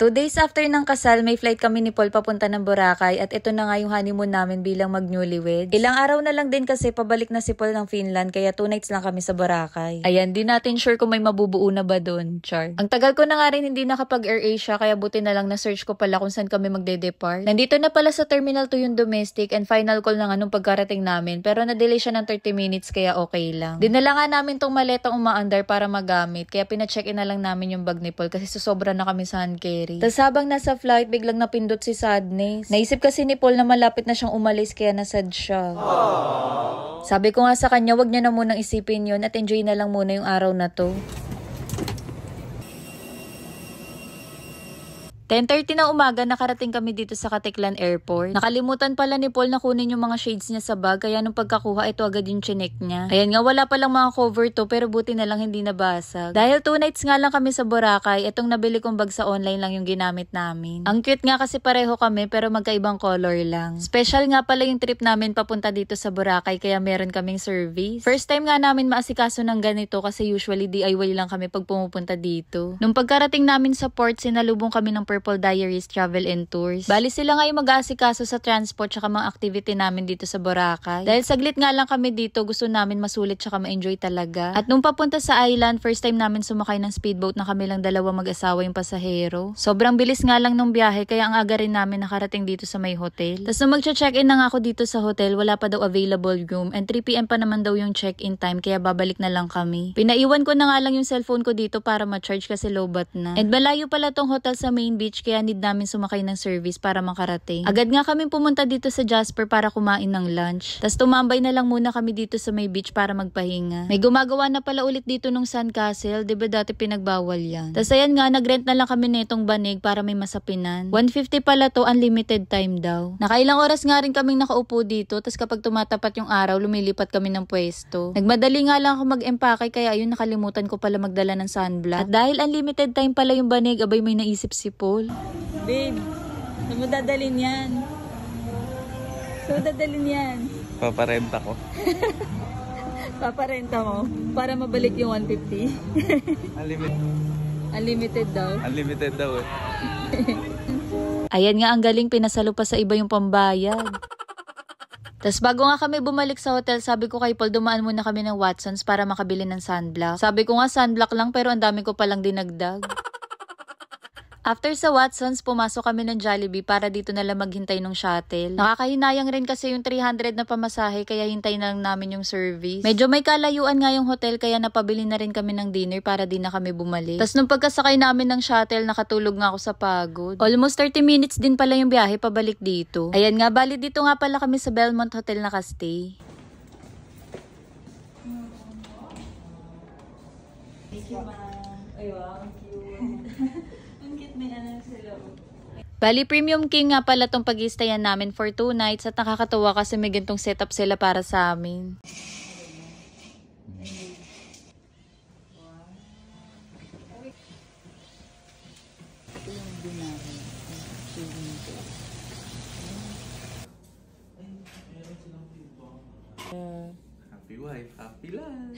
Two days after ng kasal, may flight kami ni Paul papunta ng Boracay at ito na nga yung honeymoon namin bilang mag-newlyweds. Ilang araw na lang din kasi pabalik na si Paul ng Finland kaya two nights lang kami sa Boracay. Ayan, di natin sure kung may mabubuo na ba doon, Char. Ang tagal ko na nga rin hindi nakapag-Air Asia kaya buti na lang na-search ko pala kung saan kami magde-depart. Nandito na pala sa Terminal 2 yung domestic and final call na nga nung pagkarating namin pero na-delay siya ng 30 minutes kaya okay lang. Dinala nga namin tong maletang umaandar para magamit kaya pina-check-in na lang namin yung bag ni Paul kasi susobra na kami sa hand carry. Mary. Tapos habang nasa flight, biglang napindot si sadness. Naisip kasi ni Paul na malapit na siyang umalis kaya nasad siya. Aww. Sabi ko nga sa kanya, wag niya na munang isipin yon at enjoy na lang muna yung araw na to. 10.30 na umaga, nakarating kami dito sa Katiklan Airport. Nakalimutan pala ni Paul na kunin yung mga shades niya sa bag, kaya nung pagkakuha, ito agad yung chinek niya. Ayan nga, wala palang mga cover to, pero buti na lang hindi nabasag. Dahil 2 nights nga lang kami sa Boracay, itong nabili kong bag sa online lang yung ginamit namin. Ang cute nga kasi pareho kami, pero magkaibang color lang. Special nga pala yung trip namin papunta dito sa Boracay, kaya meron kaming service. First time nga namin maasikaso ng ganito, kasi usually DIY lang kami pag pumupunta dito. Nung pagkarating namin sa port, sinalubong kami ng purple Purple Diaries Travel and Tours. Bali sila nga yung mag-aasikaso sa transport tsaka mga activity namin dito sa Boracay. Dahil saglit nga lang kami dito, gusto namin masulit tsaka ma-enjoy talaga. At nung papunta sa island, first time namin sumakay ng speedboat na kami lang dalawa mag-asawa yung pasahero. Sobrang bilis nga lang nung biyahe, kaya ang aga rin namin nakarating dito sa may hotel. Tapos nung mag-check-in na nga ako dito sa hotel, wala pa daw available room and 3pm pa naman daw yung check-in time kaya babalik na lang kami. Pinaiwan ko na nga lang yung cellphone ko dito para ma-charge kasi low bat na. And malayo pala tong hotel sa main beach reach kaya need namin sumakay ng service para makarating. Agad nga kami pumunta dito sa Jasper para kumain ng lunch. Tapos tumambay na lang muna kami dito sa may beach para magpahinga. May gumagawa na pala ulit dito nung sandcastle. Diba dati pinagbawal yan? Tapos ayan nga, nagrent na lang kami nitong banig para may masapinan. 150 pala to, unlimited time daw. Nakailang oras nga rin kaming nakaupo dito. Tapos kapag tumatapat yung araw, lumilipat kami ng pwesto. Nagmadali nga lang ako mag-empake kaya ayun nakalimutan ko pala magdala ng sunblock. At dahil unlimited time pala yung banig, abay may naisip si po all. Babe, saan mo dadalhin yan? Saan mo dadalhin yan? Paparenta ko. Paparenta mo para mabalik yung 150. Unlimited. Unlimited daw. Unlimited daw eh. Ayan nga ang galing pinasalo pa sa iba yung pambayad. Tapos bago nga kami bumalik sa hotel, sabi ko kay Paul, dumaan muna kami ng Watsons para makabili ng sunblock. Sabi ko nga sunblock lang pero ang dami ko palang dinagdag. After sa Watsons, pumasok kami ng Jollibee para dito na lang maghintay ng shuttle. Nakakahinayang rin kasi yung 300 na pamasahe kaya hintay na lang namin yung service. Medyo may kalayuan nga yung hotel kaya napabili na rin kami ng dinner para di na kami bumalik. Tapos nung pagkasakay namin ng shuttle, nakatulog nga ako sa pagod. Almost 30 minutes din pala yung biyahe pabalik dito. Ayan nga, bali dito nga pala kami sa Belmont Hotel nakastay. Thank you, ma'am. Ayaw, thank you. may ano Bali, Premium King nga pala tong pag namin for two nights at nakakatuwa kasi may gantong setup sila para sa amin. Happy wife, happy life.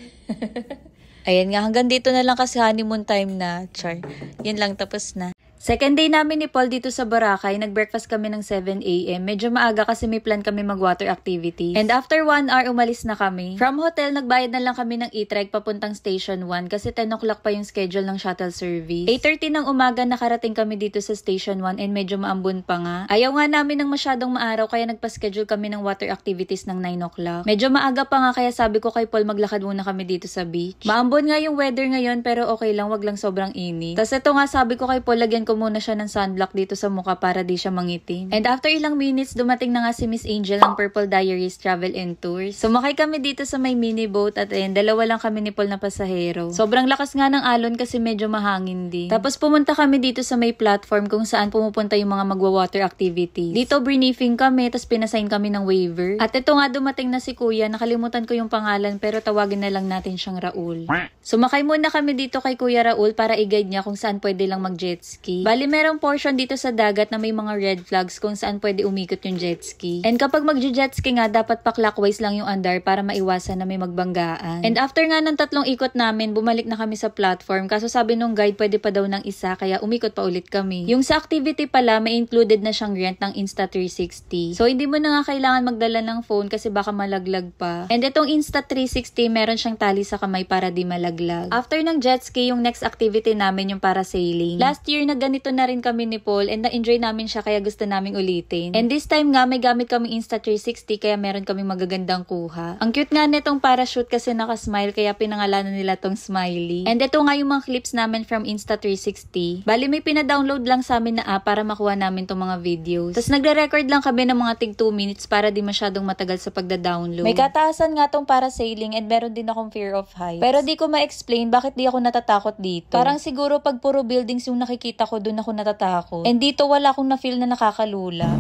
Ayan nga, hanggang dito na lang kasi honeymoon time na, Char. Yan lang, tapos na. Second day namin ni Paul dito sa Boracay, nag-breakfast kami ng 7 a.m. Medyo maaga kasi may plan kami mag-water activity. And after 1 hour, umalis na kami. From hotel, nagbayad na lang kami ng e-trek papuntang Station 1 kasi 10 o'clock pa yung schedule ng shuttle service. 8.30 ng umaga, nakarating kami dito sa Station 1 and medyo maambun pa nga. Ayaw nga namin ng masyadong maaraw kaya nagpa-schedule kami ng water activities ng 9 o'clock. Medyo maaga pa nga kaya sabi ko kay Paul maglakad muna kami dito sa beach. Maambun nga yung weather ngayon pero okay lang, wag lang sobrang init. Tapos ito nga sabi ko kay Paul, lagyan ko ko muna siya ng sunblock dito sa mukha para di siya mangitim. And after ilang minutes, dumating na nga si Miss Angel ng Purple Diaries Travel and Tours. Sumakay kami dito sa may mini boat at ayun, dalawa lang kami ni Paul na pasahero. Sobrang lakas nga ng alon kasi medyo mahangin din. Tapos pumunta kami dito sa may platform kung saan pumupunta yung mga magwa-water activities. Dito briefing kami, tapos pinasign kami ng waiver. At ito nga dumating na si Kuya, nakalimutan ko yung pangalan pero tawagin na lang natin siyang Raul. Sumakay muna kami dito kay Kuya Raul para i-guide niya kung saan pwede lang mag-jet ski. Bali, merong portion dito sa dagat na may mga red flags kung saan pwede umikot yung jet ski. And kapag mag-jet ski nga, dapat pa-clockwise lang yung andar para maiwasan na may magbanggaan. And after nga ng tatlong ikot namin, bumalik na kami sa platform. Kaso sabi nung guide, pwede pa daw ng isa, kaya umikot pa ulit kami. Yung sa activity pala, may included na siyang rent ng Insta360. So, hindi mo na nga kailangan magdala ng phone kasi baka malaglag pa. And itong Insta360, meron siyang tali sa kamay para di malaglag. After ng jet ski, yung next activity namin yung parasailing. Last year, nag ganito na rin kami ni Paul and na-enjoy namin siya kaya gusto naming ulitin. And this time nga may gamit kami Insta360 kaya meron kami magagandang kuha. Ang cute nga nitong parachute kasi naka-smile kaya pinangalanan nila tong smiley. And ito nga yung mga clips namin from Insta360. Bali may pina-download lang sa amin na app para makuha namin tong mga videos. Tapos nagre-record lang kami ng mga tig 2 minutes para di masyadong matagal sa pagda-download. May kataasan nga tong para sailing and meron din akong fear of heights. Pero di ko ma-explain bakit di ako natatakot dito. Parang siguro pag puro buildings yung nakikita ko doon ako natatakot. And dito wala akong na-feel na nakakalula.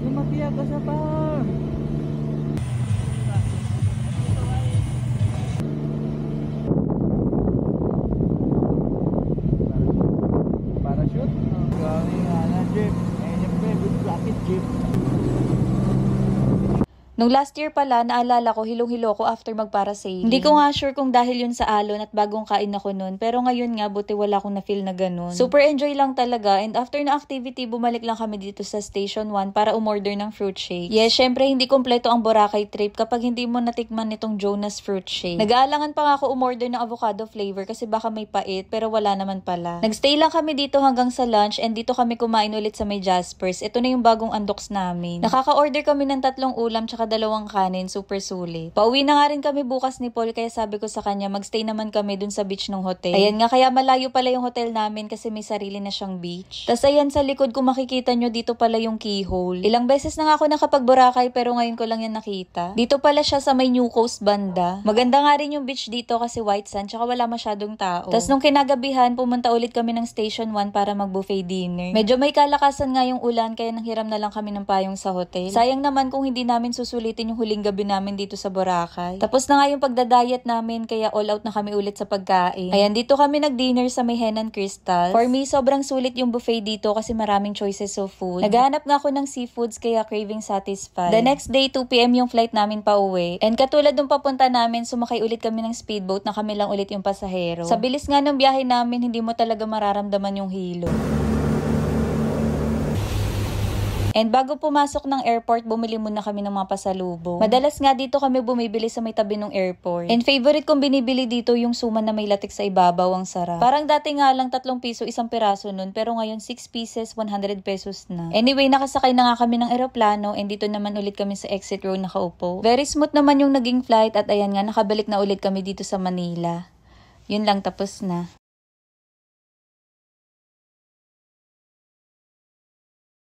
Lumapiya ka sa farm! Parachute? Galing na jeep. Ngayon yung jeep. Rocket jeep. Nung last year pala, naalala ko, hilong-hilo ko after magpara Hindi ko nga sure kung dahil yun sa alon at bagong kain ako nun, pero ngayon nga, buti wala akong na-feel na ganun. Super enjoy lang talaga, and after na activity, bumalik lang kami dito sa Station 1 para umorder ng fruit shake. Yes, syempre hindi kompleto ang Boracay trip kapag hindi mo natikman nitong Jonas fruit shake. Nag-aalangan pa nga ako umorder ng avocado flavor kasi baka may pait, pero wala naman pala. Nagstay lang kami dito hanggang sa lunch, and dito kami kumain ulit sa may Jaspers. Ito na yung bagong undox namin. Nakaka-order kami ng tatlong ulam tsaka nakadalawang kanin, super sulit. Pauwi na nga rin kami bukas ni Paul kaya sabi ko sa kanya magstay naman kami dun sa beach ng hotel. Ayan nga kaya malayo pala yung hotel namin kasi may sarili na siyang beach. Tas ayan sa likod ko makikita nyo dito pala yung keyhole. Ilang beses na nga ako nakapag-Boracay pero ngayon ko lang yan nakita. Dito pala siya sa may New Coast banda. Maganda nga rin yung beach dito kasi white sand tsaka wala masyadong tao. Tas nung kinagabihan pumunta ulit kami ng Station 1 para mag-buffet dinner. Medyo may kalakasan nga yung ulan kaya nanghiram na lang kami ng payong sa hotel. Sayang naman kung hindi namin susunod ulitin yung huling gabi namin dito sa Boracay. Tapos na nga yung pagda-diet namin kaya all out na kami ulit sa pagkain. Ayan, dito kami nag-dinner sa may Henan Crystals. For me, sobrang sulit yung buffet dito kasi maraming choices of food. Naghanap nga ako ng seafoods kaya craving satisfied. The next day, 2pm yung flight namin pa uwi. And katulad nung papunta namin, sumakay ulit kami ng speedboat na kami lang ulit yung pasahero. Sa bilis nga ng biyahe namin, hindi mo talaga mararamdaman yung hilo. And bago pumasok ng airport, bumili muna kami ng mga pasalubong. Madalas nga dito kami bumibili sa may tabi ng airport. And favorite kong binibili dito yung suman na may latik sa ibabaw ang sarap. Parang dati nga lang 3 piso isang piraso nun, pero ngayon 6 pieces 100 pesos na. Anyway, nakasakay na nga kami ng aeroplano and dito naman ulit kami sa exit row nakaupo. Very smooth naman yung naging flight at ayan nga nakabalik na ulit kami dito sa Manila. Yun lang, tapos na.